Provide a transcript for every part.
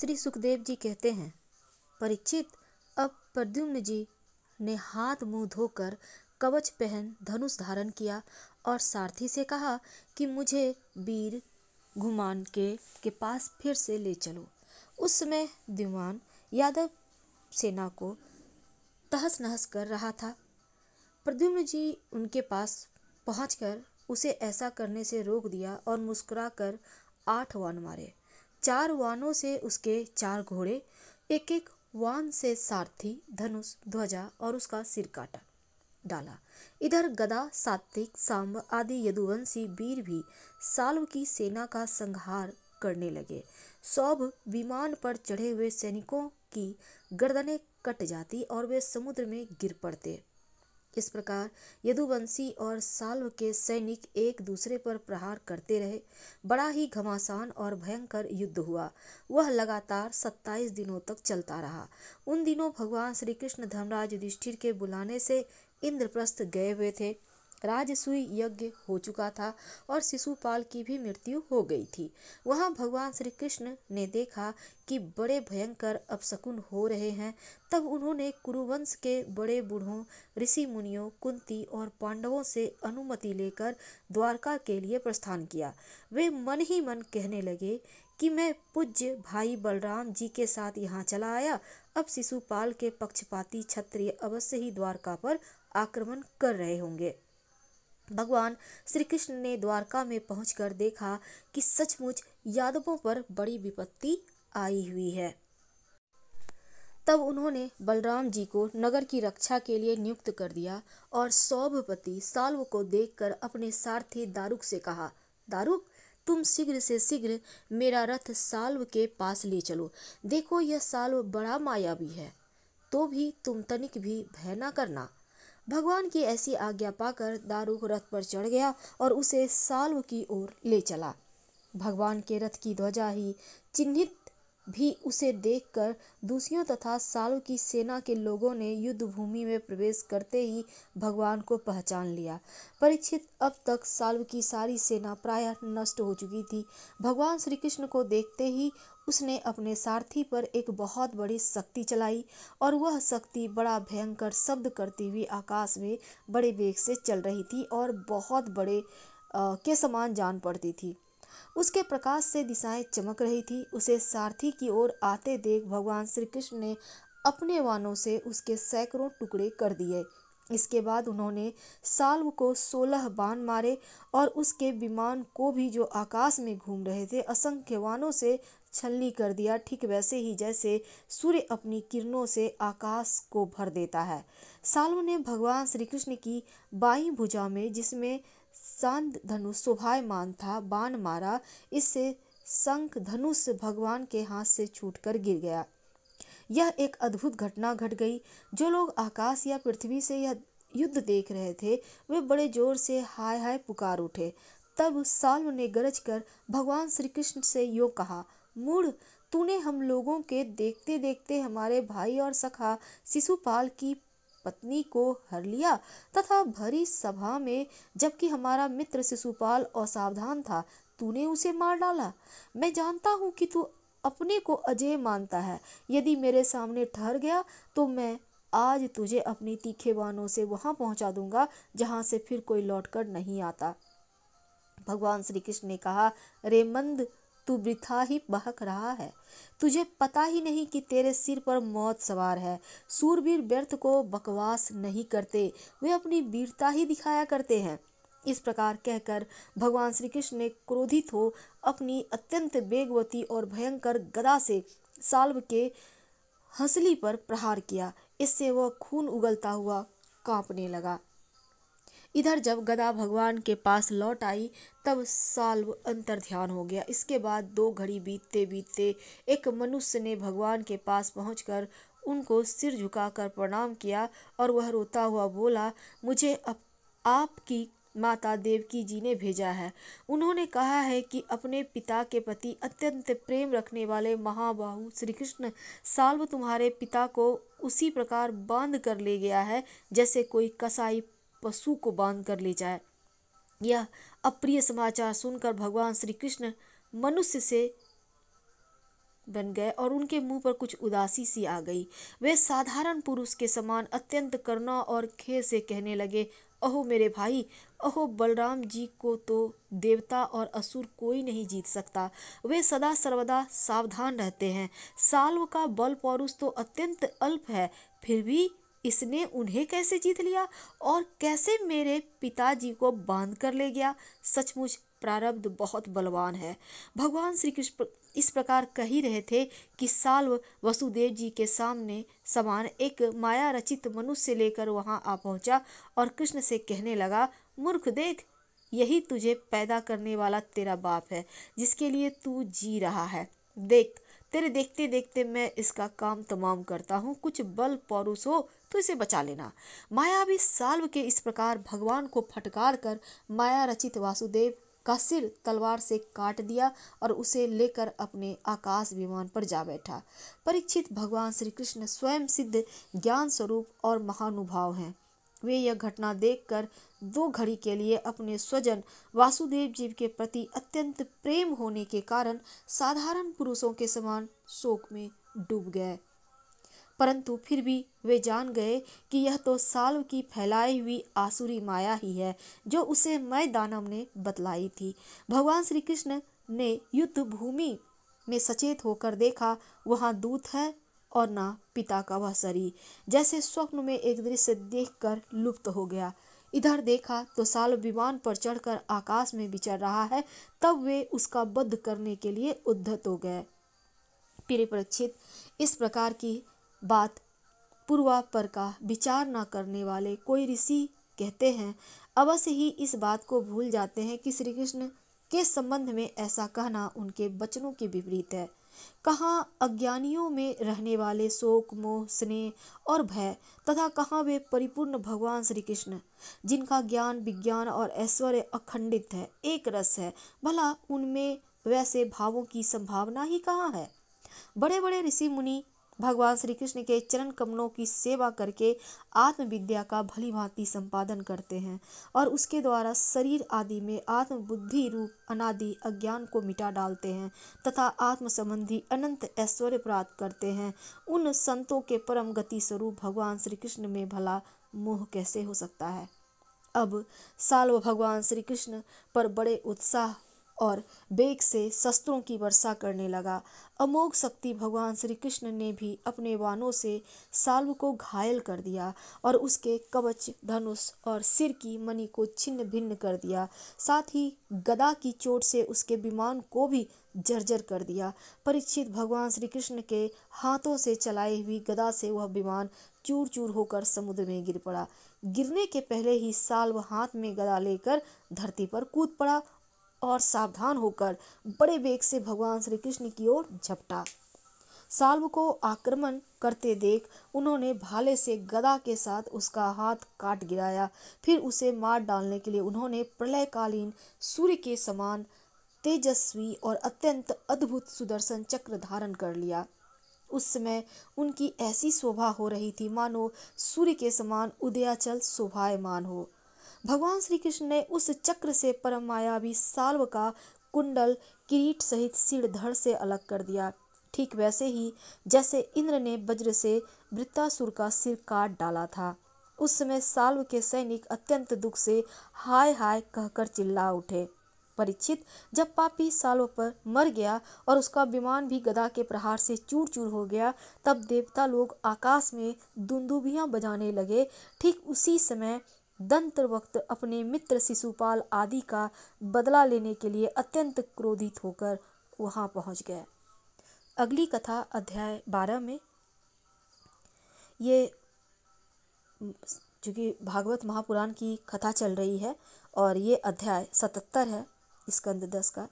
श्री सुखदेव जी कहते हैं परीक्षित अब प्रद्युम्न जी ने हाथ मुंह धोकर कवच पहन धनुष धारण किया और सारथी से कहा कि मुझे वीर घुमान के के पास फिर से ले चलो उस समय दीवान यादव सेना को तहस नहस कर रहा था प्रद्युम्न जी उनके पास पहुंचकर उसे ऐसा करने से रोक दिया और मुस्कुराकर आठ वन मारे चार वानों से उसके चार घोड़े एक एक वान से सारथी धनुष ध्वजा और उसका सिर काटा डाला इधर गदा सात्विक सांब आदि यदुवंशी वीर भी साल्व की सेना का संहार करने लगे सौभ विमान पर चढ़े हुए सैनिकों की गर्दनें कट जाती और वे समुद्र में गिर पड़ते इस प्रकार यदुवंशी और साल्व के सैनिक एक दूसरे पर प्रहार करते रहे बड़ा ही घमासान और भयंकर युद्ध हुआ वह लगातार सत्ताईस दिनों तक चलता रहा उन दिनों भगवान श्री कृष्ण धर्मराज युधिष्ठिर के बुलाने से इंद्रप्रस्थ गए हुए थे राजसुई यज्ञ हो चुका था और शिशुपाल की भी मृत्यु हो गई थी वहाँ भगवान श्री कृष्ण ने देखा कि बड़े भयंकर अपशकुन हो रहे हैं तब उन्होंने कुरुवंश के बड़े बूढ़ों ऋषि मुनियों कुंती और पांडवों से अनुमति लेकर द्वारका के लिए प्रस्थान किया वे मन ही मन कहने लगे कि मैं पूज्य भाई बलराम जी के साथ यहाँ चला आया अब शिशुपाल के पक्षपाती क्षत्रिय अवश्य ही द्वारका पर आक्रमण कर रहे होंगे भगवान श्री कृष्ण ने द्वारका में पहुंचकर देखा कि सचमुच यादवों पर बड़ी विपत्ति आई हुई है तब उन्होंने बलराम जी को नगर की रक्षा के लिए नियुक्त कर दिया और सौभपति साल्व को देखकर अपने सारथी दारुक से कहा दारुक तुम शीघ्र से शीघ्र मेरा रथ साल्व के पास ले चलो देखो यह साल्व बड़ा मायावी है तो भी तुम तनिक भी भय ना करना भगवान की ऐसी आज्ञा पाकर दारुक रथ पर चढ़ गया और उसे साल्व की ओर ले चला भगवान के रथ की ध्वजा ही चिन्हित भी उसे देखकर दूसरियों तथा सालों की सेना के लोगों ने युद्ध भूमि में प्रवेश करते ही भगवान को पहचान लिया परीक्षित अब तक साल्व की सारी सेना प्रायः नष्ट हो चुकी थी भगवान श्री कृष्ण को देखते ही उसने अपने सारथी पर एक बहुत बड़ी शक्ति चलाई और वह शक्ति बड़ा भयंकर शब्द करती हुई आकाश में बड़े वेग से चल रही थी और बहुत बड़े आ, के समान जान पड़ती थी उसके प्रकाश से दिशाएं चमक रही थी उसे सारथी की ओर आते देख भगवान श्री कृष्ण ने अपने वानों से उसके सैकड़ों टुकड़े कर दिए इसके बाद उन्होंने साल्व को सोलह बाण मारे और उसके विमान को भी जो आकाश में घूम रहे थे असंख्य वानों से छलनी कर दिया ठीक वैसे ही जैसे सूर्य अपनी किरणों से आकाश को भर देता है साल्व ने भगवान श्री कृष्ण की बाई भुजा में जिसमें शांत धनुष शोभायमान था बाण मारा इससे शंख धनुष भगवान के हाथ से छूट गिर गया यह एक अद्भुत घटना घट गई जो लोग आकाश या पृथ्वी से यह युद्ध देख रहे थे वे बड़े जोर से हाय हाय पुकार उठे तब साल्व ने गरज कर भगवान श्री कृष्ण से यो कहा मूढ़ तूने हम लोगों के देखते देखते हमारे भाई और सखा शिशुपाल की पत्नी को हर लिया तथा भरी सभा में जबकि हमारा मित्र शिशुपाल असावधान था तूने उसे मार डाला मैं जानता हूँ कि तू अपने को अजय मानता है यदि मेरे सामने ठहर गया तो मैं आज तुझे अपनी तीखे बाणों से वहां पहुंचा दूंगा जहां से फिर कोई लौटकर नहीं आता भगवान श्री कृष्ण ने कहा रेमंद तू वृथा ही बहक रहा है तुझे पता ही नहीं कि तेरे सिर पर मौत सवार है सूरवीर व्यर्थ को बकवास नहीं करते वे अपनी वीरता ही दिखाया करते हैं इस प्रकार कहकर भगवान श्री कृष्ण ने क्रोधित हो अपनी अत्यंत वेगवती और भयंकर गदा से साल्व के हंसली पर प्रहार किया इससे वह खून उगलता हुआ कांपने लगा इधर जब गदा भगवान के पास लौट आई तब साल्व अंतर ध्यान हो गया इसके बाद दो घड़ी बीतते बीतते एक मनुष्य ने भगवान के पास पहुंचकर उनको सिर झुकाकर प्रणाम किया और वह रोता हुआ बोला मुझे अप आपकी माता देवकी जी ने भेजा है उन्होंने कहा है कि अपने पिता के प्रति अत्यंत प्रेम रखने वाले महाबाहु श्री कृष्ण साल्व तुम्हारे पिता को उसी प्रकार बांध कर ले गया है जैसे कोई कसाई पशु को बांध कर ले जाए यह अप्रिय समाचार सुनकर भगवान श्री कृष्ण मनुष्य से बन गए और उनके मुंह पर कुछ उदासी सी आ गई वे साधारण पुरुष के समान अत्यंत करुणा और खेद से कहने लगे अहो मेरे भाई अहो बलराम जी को तो देवता और असुर कोई नहीं जीत सकता वे सदा सर्वदा सावधान रहते हैं साल्व का बल पौरुष तो अत्यंत अल्प है फिर भी इसने उन्हें कैसे जीत लिया और कैसे मेरे पिताजी को बांध कर ले गया सचमुच प्रारब्ध बहुत बलवान है भगवान श्री कृष्ण इस प्रकार कह ही रहे थे कि साल्व वसुदेव जी के सामने समान एक माया रचित मनुष्य लेकर वहाँ आ पहुँचा और कृष्ण से कहने लगा मूर्ख देख यही तुझे पैदा करने वाला तेरा बाप है जिसके लिए तू जी रहा है देख तेरे देखते देखते मैं इसका काम तमाम करता हूँ कुछ बल पौरुष हो तो इसे बचा लेना माया भी साल्व के इस प्रकार भगवान को फटकार कर माया रचित वासुदेव का सिर तलवार से काट दिया और उसे लेकर अपने आकाश विमान पर जा बैठा परीक्षित भगवान श्री कृष्ण स्वयं सिद्ध ज्ञान स्वरूप और महानुभाव हैं वे यह घटना देखकर दो घड़ी के लिए अपने स्वजन वासुदेव जी के प्रति अत्यंत प्रेम होने के कारण साधारण पुरुषों के समान शोक में डूब गए परंतु फिर भी वे जान गए कि यह तो साल्व की फैलाई हुई आसुरी माया ही है जो उसे मय दानव ने बतलाई थी भगवान श्री कृष्ण ने युद्ध भूमि में सचेत होकर देखा वहाँ दूत है और ना पिता का वह शरीर जैसे स्वप्न में एक दृश्य देखकर लुप्त हो गया इधर देखा तो साल विमान पर चढ़कर आकाश में विचर रहा है तब वे उसका बद्ध करने के लिए उद्धत हो गए प्रिय परीक्षित इस प्रकार की बात पूर्वापर का विचार ना करने वाले कोई ऋषि कहते हैं अवश्य ही इस बात को भूल जाते हैं कि श्री कृष्ण के संबंध में ऐसा कहना उनके वचनों के विपरीत है कहाँ अज्ञानियों में रहने वाले शोक मोह स्नेह और भय तथा कहाँ वे परिपूर्ण भगवान श्री कृष्ण जिनका ज्ञान विज्ञान और ऐश्वर्य अखंडित है एक रस है भला उनमें वैसे भावों की संभावना ही कहाँ है बड़े बड़े ऋषि मुनि भगवान श्री कृष्ण के चरण कमलों की सेवा करके आत्मविद्या का भली भांति संपादन करते हैं और उसके द्वारा शरीर आदि में आत्मबुद्धि रूप अनादि अज्ञान को मिटा डालते हैं तथा आत्म संबंधी अनंत ऐश्वर्य प्राप्त करते हैं उन संतों के परम गति स्वरूप भगवान श्री कृष्ण में भला मोह कैसे हो सकता है अब साल भगवान श्री कृष्ण पर बड़े उत्साह और बेग से शस्त्रों की वर्षा करने लगा अमोघ शक्ति भगवान श्री कृष्ण ने भी अपने वानों से साल्व को घायल कर दिया और उसके कवच धनुष और सिर की मणि को छिन्न भिन्न कर दिया साथ ही गदा की चोट से उसके विमान को भी जर्जर कर दिया परीक्षित भगवान श्री कृष्ण के हाथों से चलाई हुई गदा से वह विमान चूर चूर होकर समुद्र में गिर पड़ा गिरने के पहले ही साल्व हाथ में गदा लेकर धरती पर कूद पड़ा और सावधान होकर बड़े वेग से भगवान श्री कृष्ण की ओर झपटा साल्व को आक्रमण करते देख उन्होंने भाले से गदा के साथ उसका हाथ काट गिराया फिर उसे मार डालने के लिए उन्होंने प्रलयकालीन सूर्य के समान तेजस्वी और अत्यंत अद्भुत सुदर्शन चक्र धारण कर लिया उस समय उनकी ऐसी शोभा हो रही थी मानो सूर्य के समान उदयाचल शोभायमान हो भगवान श्री कृष्ण ने उस चक्र से परम मायावी साल्व का कुंडल किरीट सहित सिर धड़ से अलग कर दिया ठीक वैसे ही जैसे इंद्र ने वज्र से वृत्तासुर का सिर काट डाला था उस समय साल्व के सैनिक अत्यंत दुख से हाय हाय कहकर चिल्ला उठे परीक्षित जब पापी साल्व पर मर गया और उसका विमान भी गदा के प्रहार से चूर चूर हो गया तब देवता लोग आकाश में दुंदुभियाँ बजाने लगे ठीक उसी समय दंत वक्त अपने मित्र शिशुपाल आदि का बदला लेने के लिए अत्यंत क्रोधित होकर वहां पहुंच गए अगली कथा अध्याय बारह में ये चूँकि भागवत महापुराण की कथा चल रही है और ये अध्याय सतहत्तर है स्कंद दस का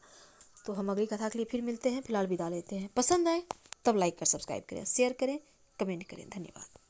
तो हम अगली कथा के लिए फिर मिलते हैं फिलहाल विदा लेते हैं पसंद आए तब लाइक कर सब्सक्राइब करें शेयर करें कमेंट करें धन्यवाद